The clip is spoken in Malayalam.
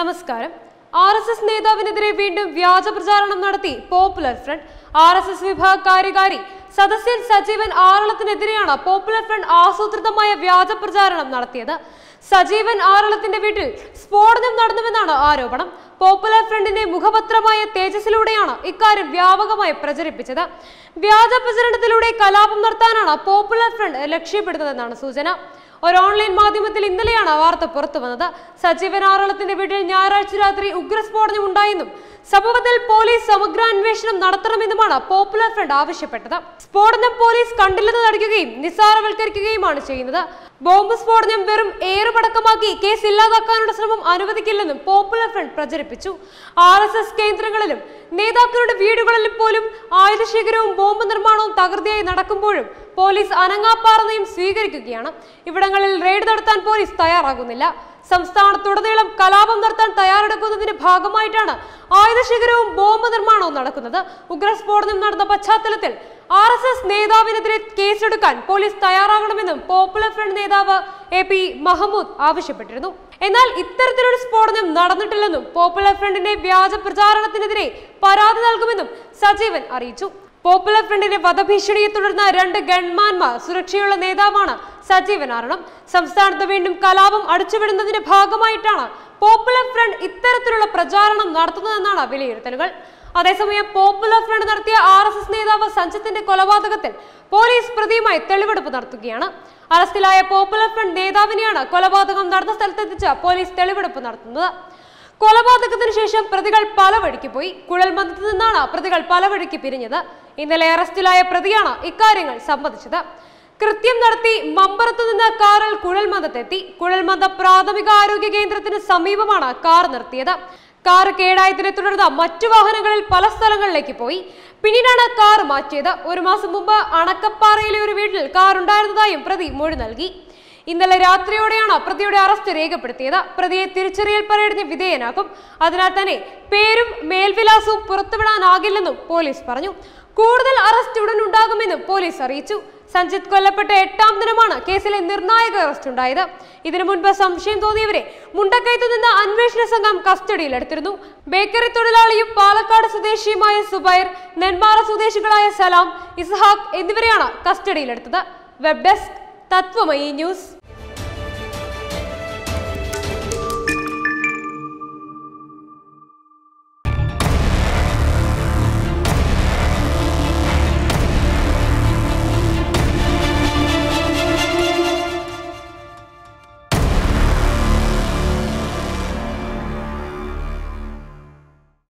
നമസ്കാരം ആർ എസ് എസ് നേതാവിനെതിരെ വീണ്ടും വ്യാജ പ്രചാരണം നടത്തി popular front R S S വിഭാഗ കാര്യകാരി സദസ്യൻ സജീവൻ ആറളത്തിനെതിരെയാണ് പോപ്പുലർ ഫ്രണ്ട് ആസൂത്രിതമായ വ്യാജ പ്രചാരണം നടത്തിയത് സജീവൻ ആറളത്തിന്റെ വീട്ടിൽ സ്ഫോടനം നടന്നുവെന്നാണ് ആരോപണം പോപ്പുലർ ഫ്രണ്ടിന്റെ മുഖപത്രമായ തേജസ്സിലൂടെയാണ് ഇക്കാര്യം വ്യാപകമായി പ്രചരിപ്പിച്ചത് വ്യാജ പ്രചരണത്തിലൂടെ കലാപം നടത്താനാണ് പോപ്പുലർ ഫ്രണ്ട് ലക്ഷ്യപ്പെടുന്നതെന്നാണ് സൂചന ഒരു ഓൺലൈൻ മാധ്യമത്തിൽ ഇന്നലെയാണ് വാർത്ത പുറത്തു വന്നത് സജീവൻ ആറളത്തിന്റെ വീട്ടിൽ ഞായറാഴ്ച രാത്രി ഉഗ്രസ്ഫോടനം ഉണ്ടായെന്നും സംഭവത്തിൽ പോലീസ് സമഗ്ര അന്വേഷണം നടത്തണമെന്നുമാണ് പോപ്പുലർ ഫ്രണ്ട് ആവശ്യപ്പെട്ടത് സ്ഫോടനം പോലീസ് കണ്ടില്ലെന്ന് നടിക്കുകയും നിസ്സാരവൽക്കരിക്കുകയുമാണ് ചെയ്യുന്നത് ബോംബ് സ്ഫോടനം വെറും ഏറുപടക്കമാക്കി കേസ് ഇല്ലാതാക്കാനുള്ള ശ്രമം അനുവദിക്കില്ലെന്നും പോപ്പുലർ ഫ്രണ്ട് പ്രചരിപ്പിച്ചു ആർ എസ് എസ് കേന്ദ്രങ്ങളിലും നേതാക്കളുടെ വീടുകളിലും പോലും ആയുധശേഖരവും ബോംബ് നിർമ്മാണവും തകൃതിയായി നടക്കുമ്പോഴും പോലീസ് അനങ്ങാപ്പാറയും സ്വീകരിക്കുകയാണ് ഇവിടങ്ങളിൽ റെയ്ഡ് നടത്താൻ പോലീസ് തയ്യാറാകുന്നില്ല സംസ്ഥാനത്തുടനീളം കലാപം നടത്താൻ തയ്യാറെടുക്കുന്നതിന്റെ ഭാഗമായിട്ടാണ് ആയുധശേഖരവും ബോംബ് നിർമ്മാണവും നടക്കുന്നത് ഉഗ്രസ്ഫോടനം നടന്ന പശ്ചാത്തലത്തിൽ ആർ എസ് എസ് നേതാവിനെതിരെ കേസെടുക്കാൻ പോലീസ് തയ്യാറാകണമെന്നും പോപ്പുലർ ഫ്രണ്ട് നേതാവ് എ പി മഹമ്മൂദ് ആവശ്യപ്പെട്ടിരുന്നു എന്നാൽ ഇത്തരത്തിലൊരു സ്ഫോടനം നടന്നിട്ടില്ലെന്നും പോപ്പുലർ ഫ്രണ്ടിന്റെ വ്യാജ പ്രചാരണത്തിനെതിരെ പരാതി നൽകുമെന്നും സജീവൻ അറിയിച്ചു പോപ്പുലർ ഫ്രണ്ടിന്റെ വധഭീഷണിയെ തുടർന്ന് രണ്ട് ഗൺമാൻമാർ സുരക്ഷയുള്ള നേതാവാണ് സജീവൻ ആരണം സംസ്ഥാനത്ത് വീണ്ടും കലാപം അടിച്ചുവിടുന്നതിന്റെ ഭാഗമായിട്ടാണ് പോപ്പുലർ ഫ്രണ്ട് ഇത്തരത്തിലുള്ള പ്രചാരണം നടത്തുന്നതെന്നാണ് വിലയിരുത്തലുകൾ അതേസമയം പോപ്പുലർ ഫ്രണ്ട് നടത്തിയ ആർ എസ് എസ് നേതാവ് സഞ്ജിത്തിന്റെ കൊലപാതകത്തിൽ പോലീസ് പ്രതിയുമായി തെളിവെടുപ്പ് നടത്തുകയാണ് അറസ്റ്റിലായ പോപ്പുലർ ഫ്രണ്ട് നേതാവിനെയാണ് കൊലപാതകം നടന്ന സ്ഥലത്തെത്തിച്ച് പോലീസ് തെളിവെടുപ്പ് നടത്തുന്നത് കൊലപാതകത്തിന് ശേഷം പ്രതികൾ പല വഴിക്ക് പോയി കുഴൽമന്ദത്തിൽ നിന്നാണ് പ്രതികൾ പല വഴിക്ക് പിരിഞ്ഞത് ഇന്നലെ അറസ്റ്റിലായ പ്രതിയാണ് ഇക്കാര്യങ്ങൾ സംബന്ധിച്ചത് കൃത്യം നടത്തി മമ്പറത്തു നിന്ന് കാറിൽ കുഴൽമന്ദത്തെത്തി കുഴൽമന്ദ പ്രാഥമിക ആരോഗ്യ കേന്ദ്രത്തിന് സമീപമാണ് കാർ നിർത്തിയത് കാർ കേടായതിനെ തുടർന്ന് മറ്റു വാഹനങ്ങളിൽ പല സ്ഥലങ്ങളിലേക്ക് പോയി പിന്നീടാണ് കാർ മാറ്റിയത് ഒരു മാസം മുമ്പ് അണക്കപ്പാറയിലെ ഒരു വീട്ടിൽ കാർ ഉണ്ടായിരുന്നതായും പ്രതി മൊഴി നൽകി ഇന്നലെ രാത്രിയോടെയാണ് പ്രതിയുടെ അറസ്റ്റ് രേഖപ്പെടുത്തിയത് പ്രതിയെ തിരിച്ചറിയൽ പരേഡിന് വിധേയനാക്കും അതിനാൽ തന്നെ പേരും മേൽവിലാസവും പുറത്തുവിടാനാകില്ലെന്നും പോലീസ് പറഞ്ഞു കൂടുതൽ അറസ്റ്റ് ഉടൻ ഉണ്ടാകുമെന്നും പോലീസ് അറിയിച്ചു സഞ്ജിത് കൊല്ലപ്പെട്ട എട്ടാം ദിനമാണ് കേസിലെ നിർണായക അറസ്റ്റ് ഉണ്ടായത് ഇതിനു മുൻപ് സംശയം തോന്നിയവരെ മുണ്ടക്കയത്തു നിന്ന് അന്വേഷണ സംഘം കസ്റ്റഡിയിലെടുത്തിരുന്നു ബേക്കറി തൊഴിലാളിയും പാലക്കാട് സ്വദേശിയുമായ സുബൈർ നെന്മാറ സ്വദേശികളായ സലാം ഇസ്ഹാഖ് എന്നിവരെയാണ് കസ്റ്റഡിയിലെടുത്തത് വെബ് ഡെസ്ക് തത്വമയി ന്യൂസ്